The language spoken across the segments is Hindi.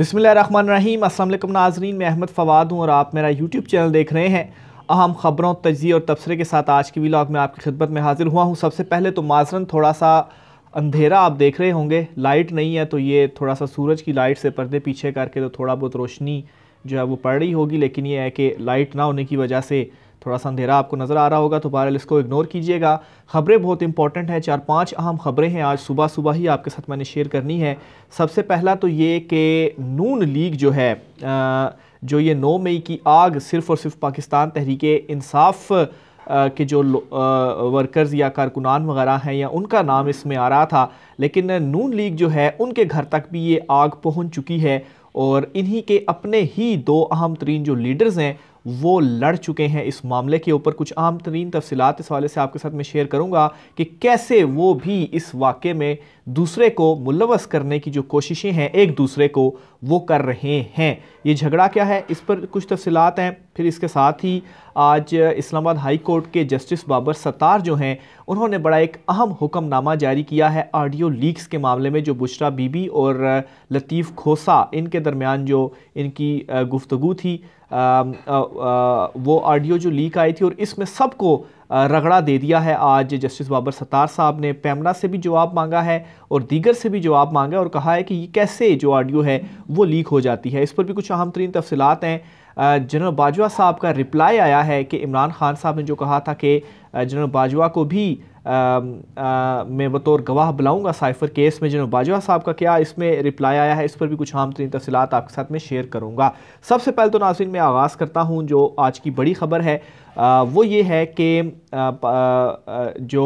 बसमीम असल नाजरीन मैं अहमद फ़वाद हूँ और आप मेरा यूट्यूब चैनल देख रहे हैं अहम ख़बरों तजिए और तबसरे के साथ आज की व्लाग में आपकी खिदमत में हाजिर हुआ हूँ सबसे पहले तो माजरन थोड़ा सा अंधेरा आप देख रहे होंगे लाइट नहीं है तो ये थोड़ा सा सूरज की लाइट से पर्दे पीछे करके तो थोड़ा बहुत रोशनी जो है वो पड़ रही होगी लेकिन ये है कि लाइट ना होने की वजह से थोड़ा सा अंधेरा आपको नज़र आ रहा होगा तो बहरहाल इसको इग्नोर कीजिएगा खबरें बहुत इंपॉर्टेंट हैं चार पांच अहम खबरें हैं आज सुबह सुबह ही आपके साथ मैंने शेयर करनी है सबसे पहला तो ये कि नून लीग जो है जो ये नौ मई की आग सिर्फ़ और सिर्फ पाकिस्तान तहरीक इंसाफ के जो वर्कर्स या कारकुनान वगैरह हैं या उनका नाम इसमें आ रहा था लेकिन नून लीग जो है उनके घर तक भी ये आग पहुँच चुकी है और इन्हीं के अपने ही दो अहम तरीन जो लीडर्स हैं वो लड़ चुके हैं इस मामले के ऊपर कुछ आम तरीन तफसीत इस हवाले से आपके साथ मैं शेयर करूँगा कि कैसे वो भी इस वाक़े में दूसरे को मुलवस करने की जो कोशिशें हैं एक दूसरे को वो कर रहे हैं ये झगड़ा क्या है इस पर कुछ तफसलत हैं फिर इसके साथ ही आज इस्लामाबाद हाई कोर्ट के जस्टिस बाबर सतार जो हैं उन्होंने बड़ा एक अहम हुक्मनामा जारी किया है ऑडियो लीक्स के मामले में जो बुशरा बीबी और लतीफ़ खोसा इनके दरमियान जो इनकी गुफ्तु थी आ, आ, आ, वो ऑडियो जो लीक आई थी और इसमें सबको रगड़ा दे दिया है आज जस्टिस बाबर सतार साहब ने पैमना से भी जवाब मांगा है और दीगर से भी जवाब मांगा है और कहा है कि ये कैसे जो ऑडियो है वो लीक हो जाती है इस पर भी कुछ अहम तरीन तफसलत हैं जनरल बाजवा साहब का रिप्लाई आया है कि इमरान खान साहब ने जो कहा था कि जनरल बाजवा को भी आ, आ, मैं बतौर गवाह बुलाऊंगा साइफर केस में जनरल बाजवा साहब का क्या इसमें रिप्लाई आया है इस पर भी कुछ आम तरीन तफसीत आपके साथ में शेयर करूंगा सबसे पहले तो नाजिन मैं आगाज़ करता हूं जो आज की बड़ी खबर है आ, वो ये है कि जो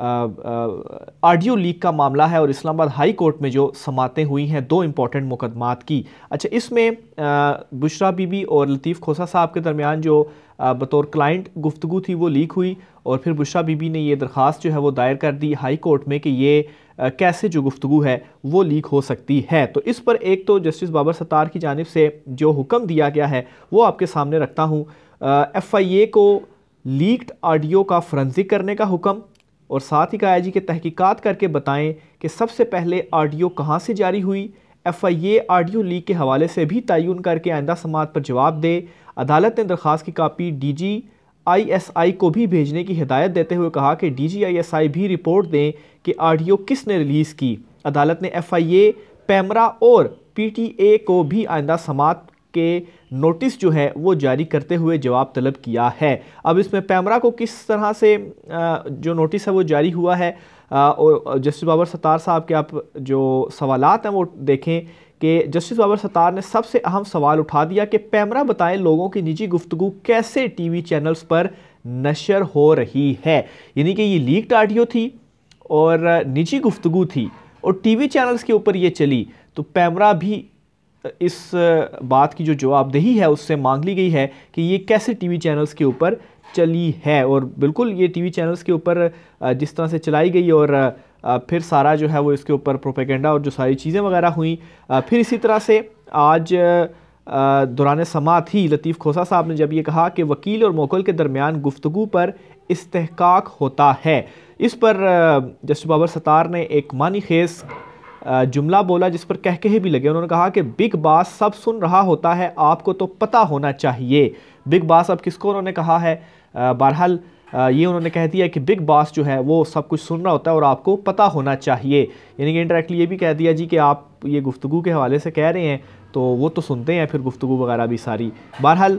ऑडियो लीक का मामला है और इस्लामाबाद हाई कोर्ट में जो समातें हुई हैं दो इम्पॉर्टेंट मुकदमात की अच्छा इसमें बुशरा बीबी और लतीफ़ खोसा साहब के दरमियान जो बतौर क्लाइंट गुफ्तु थी वो लीक हुई और फिर बुशरा बीबी ने ये दरख्वास्त जो है वो दायर कर दी हाई कोर्ट में कि ये कैसे जो गुफ्तु है वो लीक हो सकती है तो इस पर एक तो जस्टिस बाबर सत्तार की जानब से जो हुक्म दिया गया है वो आपके सामने रखता हूँ एफ़ आई ए को लीक्ड ऑडियो का फ्रेंजिक करने का हुक्म और साथ ही जी कि तहकीकात करके बताएं कि सबसे पहले आडियो कहाँ से जारी हुई F I A audio leak के हवाले से भी तयन करके आइंदा समात पर जवाब दे अदालत ने दरख्वास्त की copy D G I S I को भी भेजने की हिदायत देते हुए कहा कि डी जी आई एस आई भी रिपोर्ट दें कि आडियो किसने रिलीज़ की अदालत ने एफ आई ए पैमरा और पी टी ए को भी आइंदा समात के नोटिस जो है वो जारी करते हुए जवाब तलब किया है अब इसमें पैमरा को किस तरह से जो नोटिस है वो जारी हुआ है और जस्टिस बाबर सत्तार साहब के आप जो सवालात हैं वो देखें कि जस्टिस बाबर सत्तार ने सबसे अहम सवाल उठा दिया कि पैमरा बताएं लोगों की निजी गुफ्तु कैसे वी चैनल्स पर नशर हो रही है यानी कि ये लीक आडियो थी और निजी गुफ्तु थी और टीवी चैनल्स के ऊपर ये चली तो पैमरा भी इस बात की जो जवाबदेही है उससे मांग ली गई है कि ये कैसे टीवी चैनल्स के ऊपर चली है और बिल्कुल ये टीवी चैनल्स के ऊपर जिस तरह से चलाई गई और फिर सारा जो है वो इसके ऊपर प्रोपेगेंडा और जो सारी चीज़ें वगैरह हुई फिर इसी तरह से आज दौरान समात ही लतीफ़ खोसा साहब ने जब ये कहा कि वकील और मोकल के दरमियान गुफ्तु पर इसतहकाक होता है इस पर जस्टिस बाबर सतार ने एक मानी खेस जुमला बोला जिस पर कह के भी लगे उन्होंने कहा कि बिग बास सब सुन रहा होता है आपको तो पता होना चाहिए बिग बास अब किसको उन्होंने कहा है बहरहाल ये उन्होंने कह दिया कि बिग बॉस जो है वो सब कुछ सुन रहा होता है और आपको पता होना चाहिए यानी कि इंडायरेक्टली ये भी कह दिया जी कि आप ये गुफ्तु के हवाले से कह रहे हैं तो वो तो सुनते हैं फिर गुफ्तु वगैरह भी सारी बहरहाल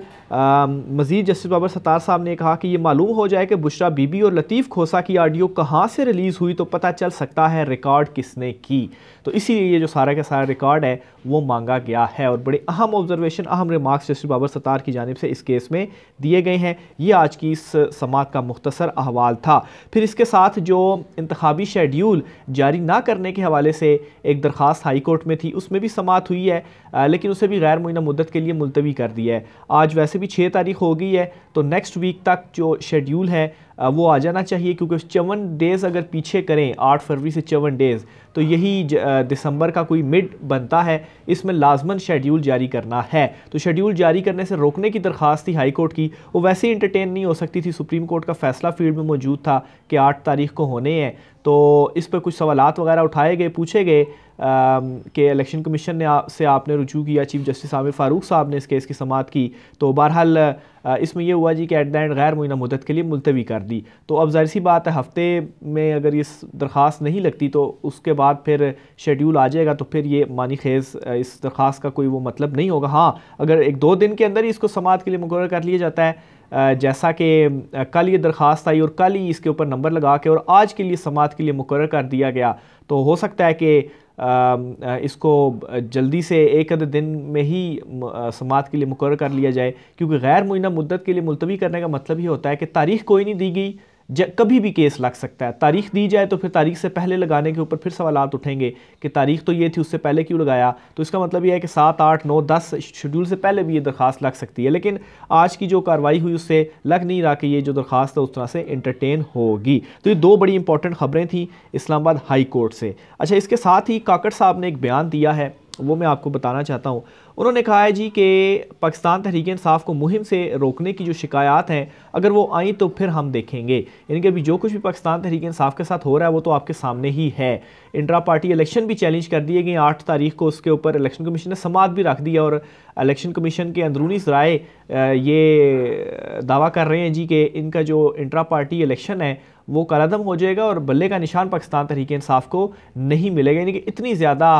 मजीद जस्टिस बाबर सत्तार साहब ने कहा कि ये मालूम हो जाए कि बुशरा बीबी और लतीफ़ खोसा की आडियो कहाँ से रिलीज़ हुई तो पता चल सकता है रिकॉर्ड किसने की तो इसीलिए ये जो सारा का सारा रिकॉर्ड है वो मांगा गया है और बड़े अहम ऑब्जर्वेशन अहम रिमार्क्स जस्टिस बाबर सत्तार की जानब से इस केस में दिए गए हैं ये आज की इस समात का मुख्तर अहवाल था फिर इसके साथ जो इंतबी शेड्यूल जारी ना करने के हवाले से एक दरख्वास्त हाईकोर्ट कोर्ट में थी उसमें भी समात हुई है लेकिन उसे भी गैर मुइना मुद्दत के लिए मुलतवी कर दिया है आज वैसे भी छः तारीख हो गई है तो नेक्स्ट वीक तक जो शेड्यूल है वो आ जाना चाहिए क्योंकि चवन डेज़ अगर पीछे करें आठ फरवरी से चवन डेज़ तो यही दिसंबर का कोई मिड बनता है इसमें लाजमन शेड्यूल जारी करना है तो शेड्यूल जारी करने से रोकने की दरख्वास्त थी हाई कोर्ट की वो वैसे ही इंटरटेन नहीं हो सकती थी सुप्रीम कोर्ट का फैसला फील्ड में मौजूद था कि आठ तारीख को होने हैं तो इस पर कुछ सवाल वगैरह उठाए गए पूछे गए कि इलेक्शन कमीशन ने आ, से आपने रुजू किया चीफ जस्टिस आमिर फ़ारूक साहब ने इस केस की समात की तो बहरहाल इसमें यह हुआ जी कि एट द एंड गैर मुइना मुदत के लिए मुलतवी कर दी तो अब जाहिर सी बात है हफ्ते में अगर ये दरख्वास्त नहीं लगती तो उसके बाद फिर शेड्यूल आ जाएगा तो फिर ये मानी खेज़ इस दरख्वास्त का कोई वो मतलब नहीं होगा हाँ अगर एक दो दिन के अंदर ही इसको समात के लिए मुकर कर लिया जाता है जैसा कि कल ये दरख्वास्त आई और कल ही इसके ऊपर नंबर लगा के और आज के लिए समात के लिए मुकर कर दिया गया तो हो सकता है कि इसको जल्दी से एक अद दिन में ही समात के लिए मुकर कर लिया जाए क्योंकि गैर मुइना मुद्दत के लिए मुलतवी करने का मतलब ये होता है कि तारीख कोई नहीं दी गई कभी भी केस लग सकता है तारीख दी जाए तो फिर तारीख से पहले लगाने के ऊपर फिर सवाल उठेंगे कि तारीख तो ये थी उससे पहले क्यों लगाया तो इसका मतलब यह है कि सात आठ नौ दस शेड्यूल से पहले भी ये दरख्वास्त लग सकती है लेकिन आज की जो कार्रवाई हुई उससे लग नहीं रहा कि ये जो दरख्वास्त है उस तरह से इंटरटेन होगी तो ये दो बड़ी इंपॉर्टेंट खबरें थी इस्लामाबाद हाई कोर्ट से अच्छा इसके साथ ही काकड़ साहब ने एक बयान दिया है वो मैं आपको बताना चाहता हूँ उन्होंने कहा है जी कि पाकिस्तान तहरीक इंसाफ को मुहिम से रोकने की जो शिकायत हैं अगर वो आई तो फिर हम देखेंगे यानी कि अभी जो कुछ भी पाकिस्तान तहरीक इंसाफ के साथ हो रहा है वो तो आपके सामने ही है इंट्रा पार्टी इलेक्शन भी चैलेंज कर दिए गए आठ तारीख को उसके ऊपर इलेक्शन कमीशन ने समात भी रख दिया और इलेक्शन कमीशन के अंदरूनी जराए ये दावा कर रहे हैं जी कि इनका जो इंट्रा पार्टी इलेक्शन है वो कलदम हो जाएगा और बल्ले का निशान पाकिस्तान तहरीक इंसाफ को नहीं मिलेगा यानी कि इतनी ज़्यादा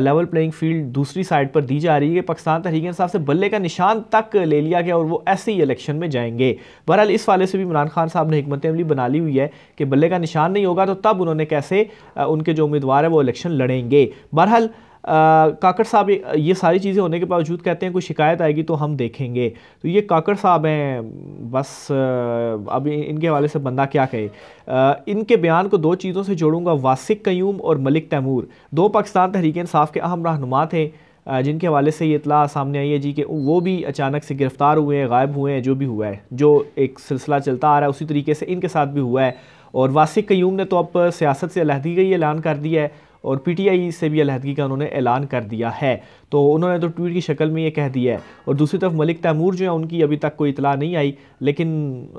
लेवल प्लेइंग फील्ड दूसरी साइड पर दी जा रही है कि पाकिस्तान तहरीक इंसाफ से बल्ले का निशान तक ले लिया गया और वो ऐसे ही इलेक्शन में जाएंगे बहरहाल इस वाले से भी इमरान खान साहब ने हमत अमली बना ली हुई है कि बल्ले का निशान नहीं होगा तो तब उन्होंने कैसे उनके जो उम्मीदवार है वो इलेक्शन लड़ेंगे बहरहाल काकड़ साहब ये सारी चीज़ें होने के बावजूद कहते हैं कोई शिकायत आएगी तो हम देखेंगे तो ये काकड़ साहब हैं बस अब इनके हवाले से बंदा क्या कहे इनके बयान को दो चीज़ों से जोड़ूंगा वासिक कयूम और मलिक तैमूर दो पाकिस्तान तहरीक साफ़ के अहम रहनुमा थे जिनके हवाले से ये इतला सामने आई है जी कि वो भी अचानक से गिरफ़्तार हुए हैं गायब हुए हैं जो भी हुआ है जो एक सिलसिला चलता आ रहा है उसी तरीके से इनके साथ भी हुआ है और वासिक कयूम ने तो अब सियासत से अलहदी का ऐलान कर दिया है और पीटीआई से भी अलहदगी का उन्होंने ऐलान कर दिया है तो उन्होंने तो ट्वीट की शक्ल में ये कह दिया है और दूसरी तरफ मलिक तैमूर जो है उनकी अभी तक कोई इतला नहीं आई लेकिन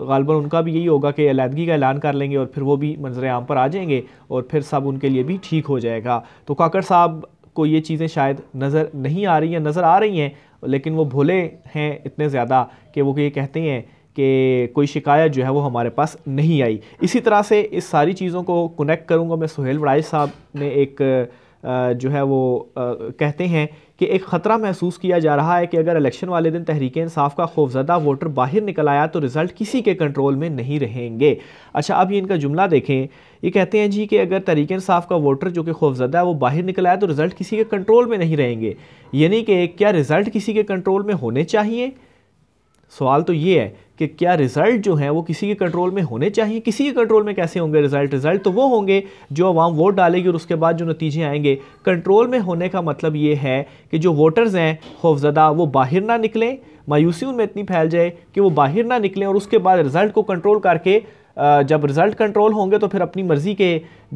गालबा उनका भी यही होगा कि अलहदगी का ऐलान कर लेंगे और फिर वो भी मंजर आम पर आ जाएंगे और फिर सब उनके लिए भी ठीक हो जाएगा तो काकड़ साहब को ये चीज़ें शायद नज़र नहीं आ रही हैं नज़र आ रही हैं लेकिन वो भोले हैं इतने ज़्यादा कि वो ये कहते हैं कि कोई शिकायत जो है वो हमारे पास नहीं आई इसी तरह से इस सारी चीज़ों को कनेक्ट करूँगा मैं सुहेल वड़ाई साहब ने एक जो है वो कहते हैं कि एक ख़तरा महसूस किया जा रहा है कि अगर इलेक्शन वाले दिन तहरीक इंसाफ का खौफजदा वोटर बाहर निकल आया तो रिज़ल्ट किसी के कंट्रोल में नहीं रहेंगे अच्छा अब ये इनका जुमला देखें ये कहते हैं जी कि अगर तहरीक इंसाफ का वोटर जो कि खौफजदा है वो बाहर निकल आया तो रिज़ल्ट किसी के कंट्रोल में नहीं रहेंगे यानी कि क्या रिज़ल्ट किसी के कंट्रोल में होने चाहिए सवाल तो ये है कि क्या रिज़ल्ट जो हैं वो किसी के कंट्रोल में होने चाहिए किसी के कंट्रोल में कैसे होंगे रिज़ल्ट रिज़ल्ट तो वो होंगे जो आवाम वोट डालेगी और उसके बाद जो नतीजे आएंगे कंट्रोल में होने का मतलब ये है कि जो वोटर्स हैं खौफजदा वो बाहर ना निकलें मायूसी उनमें इतनी फैल जाए कि वो बाहर ना निकलें और उसके बाद रिज़ल्ट को कंट्रोल करके जब रिज़ल्ट कंट्रोल होंगे तो फिर अपनी मर्ज़ी के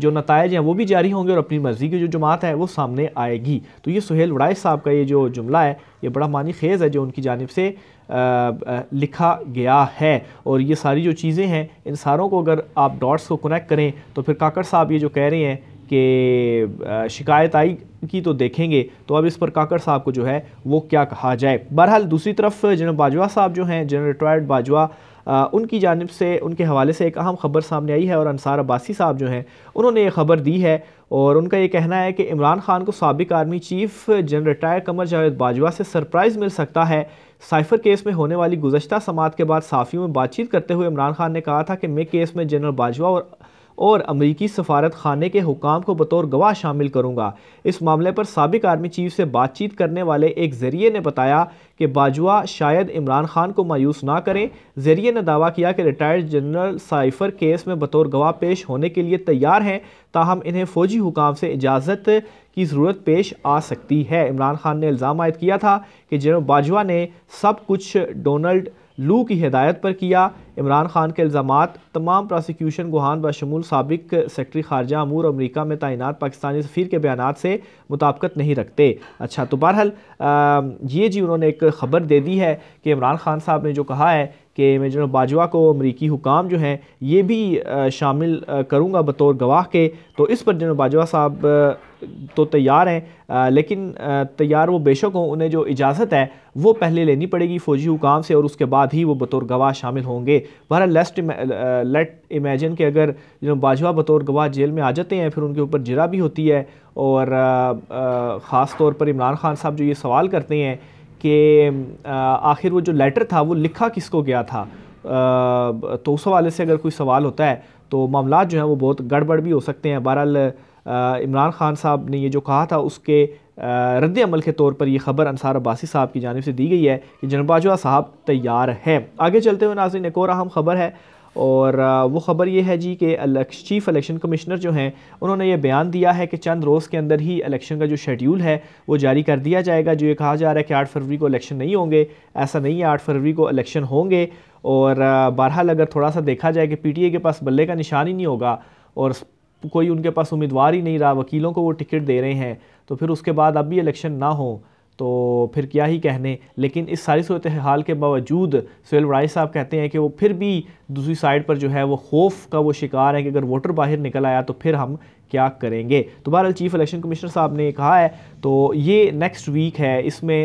जो नतज हैं वो भी जारी होंगे और अपनी मर्ज़ी की जो जमात है वो सामने आएगी तो ये सुहेल वड़ाइस साहब का ये जो जुमला है ये बड़ा मानी खेज़ है जो उनकी जानब से लिखा गया है और ये सारी जो चीज़ें हैं इन सारों को अगर आप डॉट्स को कनेक्ट करें तो फिर काकड़ साहब ये जो कह रहे हैं कि शिकायत आई की तो देखेंगे तो अब इस पर काकड़ साहब को जो है वो क्या कहा जाए बहरहाल दूसरी तरफ जनरल बाजवा साहब जो हैं जनरल रिटायर्ड बाजवा आ, उनकी जानब से उनके हवाले से एक अहम ख़बर सामने आई है और अनसार अब्बासी साहब जो हैं उन्होंने ये ख़बर दी है और उनका ये कहना है कि इमरान खान को सबक army chief general retire Qamar Javed Bajwa से सरप्राइज़ मिल सकता है साइफर केस में होने वाली गुजशत समात के बाद साफियों में बातचीत करते हुए इमरान खान ने कहा था कि मैं केस में जनरल बाजवा और और अमरीकी सफारत खाने के हुकाम को बतौर गवाह शामिल करूंगा इस मामले पर सबक आर्मी चीफ से बातचीत करने वाले एक जरिए ने बताया कि बाजवा शायद इमरान खान को मायूस ना करें जरिए ने दावा किया कि रिटायर्ड जनरल साइफर केस में बतौर गवाह पेश होने के लिए तैयार हैं ताहम इन्हें फ़ौजी हुकाम से इजाज़त की ज़रूरत पेश आ सकती है इमरान खान ने इल्ज़ाम आयद किया था कि जनरल बाजवा ने सब कुछ डोनल्ड लू की हिदायत पर किया इमरान खान के इल्ज़ाम तमाम प्रोसिक्यूशन गुहान बशमूल सबक सेक्रटरी खारजा अमूर अमरीका में तैनात पाकिस्तानी सफ़ीर के बयान से मुताबकत नहीं रखते अच्छा तो बहरहाल ये जी उन्होंने एक ख़बर दे दी है कि इमरान खान साहब ने जो कहा है कि मैं जनरल बाजवा को अमरीकी हुकाम जो हैं ये भी शामिल करूँगा बतौर गवाह के तो इस पर जनरल बाजवा साहब तो तैयार हैं लेकिन तैयार वो बेशक हों उन्हें जो इजाज़त है वो पहले लेनी पड़ेगी फ़ौजी हुकाम से और उसके बाद ही वो बतौर गवाह शामिल होंगे बहर लेस्ट लेट इमेजिन के अगर जो बाजवा बतौर गवाह जेल में आ जाते हैं फिर उनके ऊपर जरा भी होती है और ख़ास तौर पर इमरान खान साहब जो ये सवाल करते हैं कि आखिर वो जो लेटर था वो लिखा किसको गया था आ, तो उस हवाले से अगर कोई सवाल होता है तो मामला जो हैं वो बहुत गड़बड़ भी हो सकते हैं बहरहाल इमरान खान साहब ने ये जो कहा था उसके रद्दमल के तौर पर यह खबर अनसार अब्बासी साहब की जानब से दी गई है कि जनबाजवा साहब तैयार है आगे चलते हुए नाजिन एक और अहम खबर है और वो ख़बर ये है जी कि चीफ़ इलेक्शन कमिश्नर जो हैं उन्होंने ये बयान दिया है कि चंद रोज़ के अंदर ही इलेक्शन का जो शेड्यूल है वो जारी कर दिया जाएगा जो ये कहा जा रहा है कि आठ फरवरी को इलेक्शन नहीं होंगे ऐसा नहीं है आठ फरवरी को इलेक्शन होंगे और बहरहाल अगर थोड़ा सा देखा जाए कि पी के पास बल्ले का निशान ही नहीं होगा और कोई उनके पास उम्मीदवार ही नहीं रहा वकीलों को वो टिकट दे रहे हैं तो फिर उसके बाद अब भी इलेक्शन ना हों तो फिर क्या ही कहने लेकिन इस सारी सूरत हाल के बावजूद सुहेल वड़ाई साहब कहते हैं कि वो फिर भी दूसरी साइड पर जो है वो खौफ का वो शिकार है कि अगर वोटर बाहर निकल आया तो फिर हम क्या करेंगे तो बहरहाल चीफ़ इलेक्शन कमिश्नर साहब ने कहा है तो ये नेक्स्ट वीक है इसमें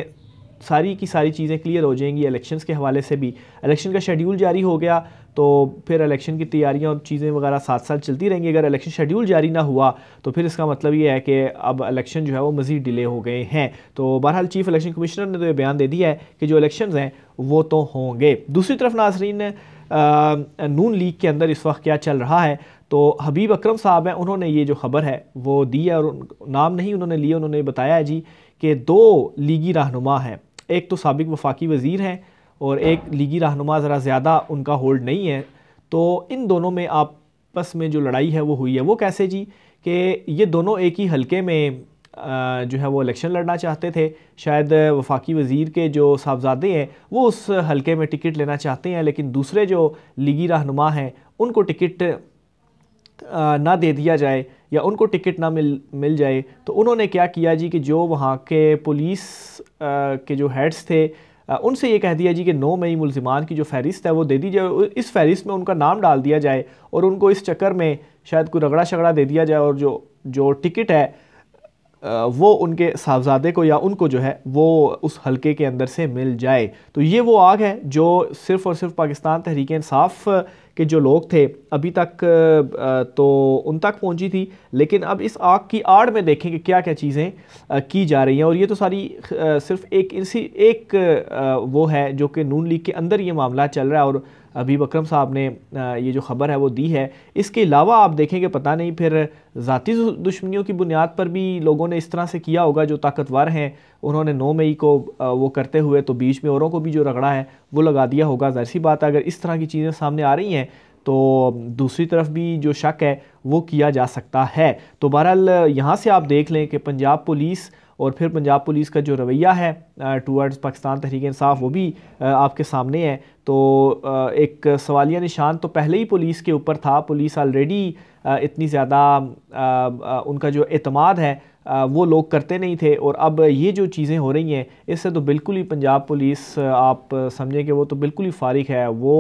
सारी की सारी चीज़ें क्लियर हो जाएंगी इलेक्शंस के हवाले से भी इलेक्शन का शेड्यूल जारी हो गया तो फिर इलेक्शन की तैयारियां और चीज़ें वगैरह साथ साथ चलती रहेंगी अगर इलेक्शन शेड्यूल जारी ना हुआ तो फिर इसका मतलब ये है कि अब इलेक्शन जो है वो मज़ीद डिले हो गए हैं तो बहरहाल चीफ इलेक्शन कमिश्नर ने तो ये बयान दे दिया है कि जो इलेक्शन हैं वो तो होंगे दूसरी तरफ नाजरीन नून लीग के अंदर इस वक्त क्या चल रहा है तो हबीब अक्रम साहब हैं उन्होंने ये जो खबर है वो दी है और नाम नहीं उन्होंने लिए उन्होंने बताया जी कि दो लीगी रहनुमा हैं एक तो सबक वफाकी वज़ीर हैं और एक लीगी रहनुमा ज़रा ज़्यादा उनका होल्ड नहीं है तो इन दोनों में आपस में जो लड़ाई है वो हुई है वो कैसे जी कि ये दोनों एक ही हलके में जो है वो इलेक्शन लड़ना चाहते थे शायद वफाकी वज़ीर के जो साहबजादे हैं वो उस हलके में टिकट लेना चाहते हैं लेकिन दूसरे जो लीगी रहनुमा हैं उनको टिकट ना दे दिया जाए या उनको टिकट ना मिल मिल जाए तो उन्होंने क्या किया जी कि जो वहाँ के पुलिस के जो हेड्स थे उनसे ये कह दिया जी कि नौ मई मुलजमान की जो फहरिस्त है वो दे दी जाए इस फहरिस्त में उनका नाम डाल दिया जाए और उनको इस चक्कर में शायद कोई रगड़ा शगड़ा दे दिया जाए और जो जो टिकट है वो उनके साहबजादे को या उनको जो है वो उस हलके के अंदर से मिल जाए तो ये वो आग है जो सिर्फ़ और सिर्फ पाकिस्तान तहरीक इंसाफ के जो लोग थे अभी तक तो उन तक पहुंची थी लेकिन अब इस आग की आड़ में देखें कि क्या क्या चीज़ें की जा रही हैं और ये तो सारी सिर्फ एक इसी एक वो है जो कि नून लीग के अंदर ये मामला चल रहा है और अभी बकरम साहब ने ये जो ख़बर है वो दी है इसके अलावा आप देखेंगे पता नहीं फिर ज़ाती दुश्मनियों की बुनियाद पर भी लोगों ने इस तरह से किया होगा जो ताकतवर हैं उन्होंने नौ मई को वो करते हुए तो बीच में औरों को भी जो रगड़ा है वो लगा दिया होगा जाहिर सी बात अगर इस तरह की चीज़ें सामने आ रही हैं तो दूसरी तरफ भी जो शक है वो किया जा सकता है तो बहरहाल यहाँ से आप देख लें कि पंजाब पुलिस और फिर पंजाब पुलिस का जो रवैया है टूवर्ड्स पाकिस्तान तहरीक इंसाफ वो भी आपके सामने है तो एक सवालिया निशान तो पहले ही पुलिस के ऊपर था पुलिस ऑलरेडी इतनी ज़्यादा उनका जो अतमाद है वो लोग करते नहीं थे और अब ये जो चीज़ें हो रही हैं इससे तो बिल्कुल ही पंजाब पुलिस आप समझें कि वो तो बिल्कुल ही फारिग है वो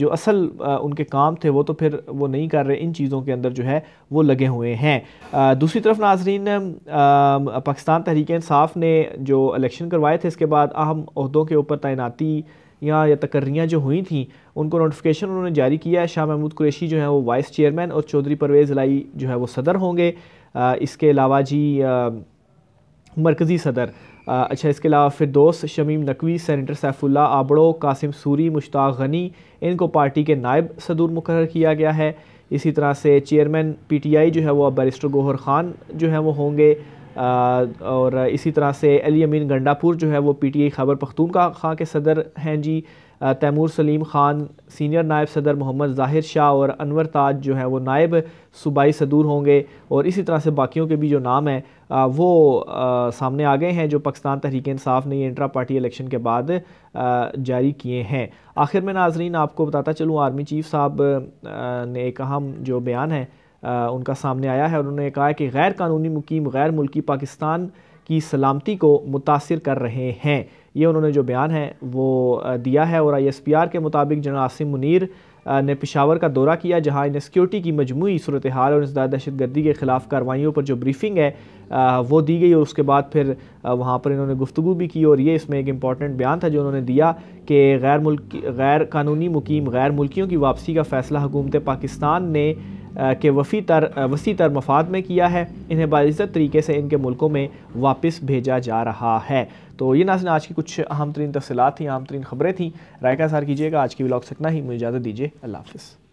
जो असल उनके काम थे वो तो फिर वो नहीं कर रहे इन चीज़ों के अंदर जो है वो लगे हुए हैं दूसरी तरफ नाजरीन पाकिस्तान तहरीक इंसाफ ने जो इलेक्शन करवाए थे इसके बाद अहम अहदों के ऊपर तैनाती या, या तकर्रियाँ जो हुई थी उनको नोटिफिकेशन उन्होंने जारी किया है शाह महमूद कुरेशी जो है वो वाइस चेयरमैन और चौधरी परवेज़ लाई जो है वो सदर होंगे इसके अलावा जी मरकज़ी सदर अच्छा इसके अलावा फिरदोस शमीम नकवी सेनेटर सैफुल्ला आबड़ो कासिम सूरी मुश्ताक गनी इनको पार्टी के नायब सदूर मुकर किया गया है इसी तरह से चेयरमैन पीटीआई जो है वो अब बैरिस्टर गोहर खान जो है वो होंगे और इसी तरह से अली अमीन गंडापुर जो है वो पीटीआई खबर पख्तूनखा खां के सदर हैं जी तैमूर सलीम ख़ान सीनियर नायब सदर मोहम्मद जाहिर शाह और अनवर ताज जो है वो नायब सूबाई सदूर होंगे और इसी तरह से बाकियों के भी जो नाम हैं वो आ, सामने आ गए हैं जो पाकिस्तान तहरीक इंसाफ ने ये इंट्रा पार्टी इलेक्शन के बाद आ, जारी किए हैं आखिर में नाजरीन आपको बताता चलूँ आर्मी चीफ साहब ने एक अहम जो बयान है आ, उनका सामने आया है उन्होंने कहा कि गैर कानूनी मुकीम गैर मुल्की पाकिस्तान की सलामती को मुतासर कर रहे हैं ये उन्होंने जो बयान है वो दिया है और आर के मुताबिक जनरल आसिम मुनीर ने पिशावर का दौरा किया जहाँ इन सिक्योरिटी की मजमू सूरत हाल और इंसदार दहशत गर्दी के ख़िलाफ़ कार्रवाइयों पर जो ब्रीफिंग है वो दी गई और उसके बाद फिर वहाँ पर इन्होंने गुफ्तु भी की और ये इसमें एक इम्पॉर्टेंट बयान था जो उन्होंने दिया कि गैर मुल्क गैर कानूनी मुकीम गैर मुल्कियों की वापसी का फ़ैसला हुकूमत पाकिस्तान ने के वफी तर वसी तर मफाद में किया है इन्हें बाज़त तरीके से इनके मुल्कों में वापस भेजा जा रहा है तो ये नाजन आज की कुछ अहम तरीन तफसलत थी अहम तरीन खबरें थी राय का सार कीजिएगा आज की ब्लॉग से इतना ही मुझे इजाज़त दीजिए अल्लाह हाफ़